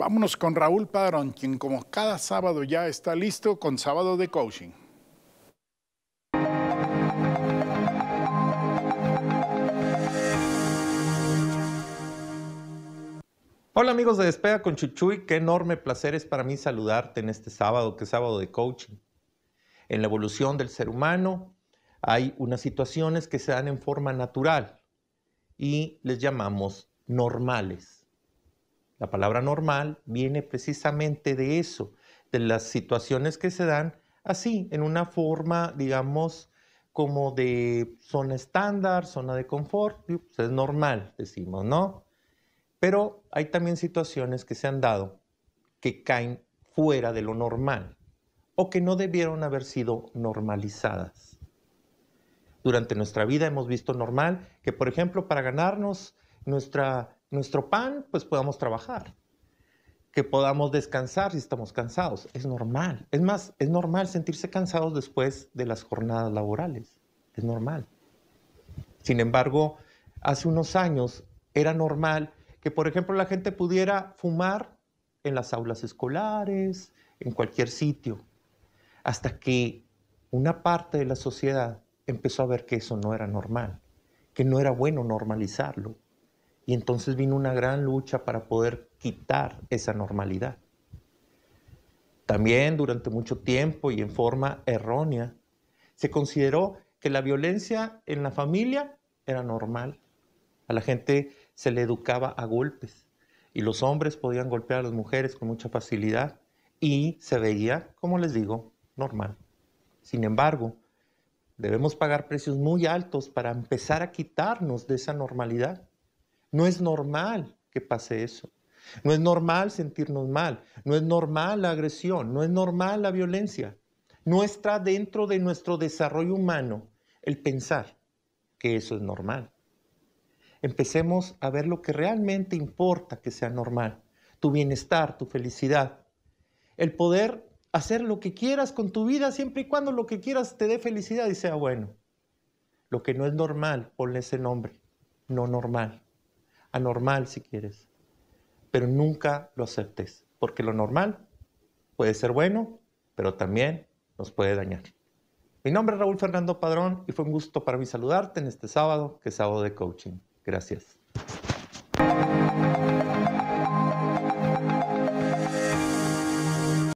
Vámonos con Raúl Padrón, quien como cada sábado ya está listo con Sábado de Coaching. Hola amigos de Despega con Chuchuy, qué enorme placer es para mí saludarte en este sábado, que es sábado de coaching. En la evolución del ser humano hay unas situaciones que se dan en forma natural y les llamamos normales la palabra normal viene precisamente de eso, de las situaciones que se dan así, en una forma, digamos, como de zona estándar, zona de confort, pues, es normal, decimos, ¿no? Pero hay también situaciones que se han dado que caen fuera de lo normal o que no debieron haber sido normalizadas. Durante nuestra vida hemos visto normal que, por ejemplo, para ganarnos nuestra nuestro pan, pues podamos trabajar, que podamos descansar si estamos cansados. Es normal. Es más, es normal sentirse cansados después de las jornadas laborales. Es normal. Sin embargo, hace unos años era normal que, por ejemplo, la gente pudiera fumar en las aulas escolares, en cualquier sitio, hasta que una parte de la sociedad empezó a ver que eso no era normal, que no era bueno normalizarlo, y entonces vino una gran lucha para poder quitar esa normalidad. También durante mucho tiempo y en forma errónea, se consideró que la violencia en la familia era normal. A la gente se le educaba a golpes y los hombres podían golpear a las mujeres con mucha facilidad y se veía, como les digo, normal. Sin embargo, debemos pagar precios muy altos para empezar a quitarnos de esa normalidad. No es normal que pase eso. No es normal sentirnos mal. No es normal la agresión. No es normal la violencia. No está dentro de nuestro desarrollo humano el pensar que eso es normal. Empecemos a ver lo que realmente importa que sea normal. Tu bienestar, tu felicidad. El poder hacer lo que quieras con tu vida siempre y cuando lo que quieras te dé felicidad y sea bueno. Lo que no es normal, ponle ese nombre. No normal anormal si quieres, pero nunca lo aceptes, porque lo normal puede ser bueno, pero también nos puede dañar. Mi nombre es Raúl Fernando Padrón y fue un gusto para mí saludarte en este sábado, que es sábado de coaching. Gracias.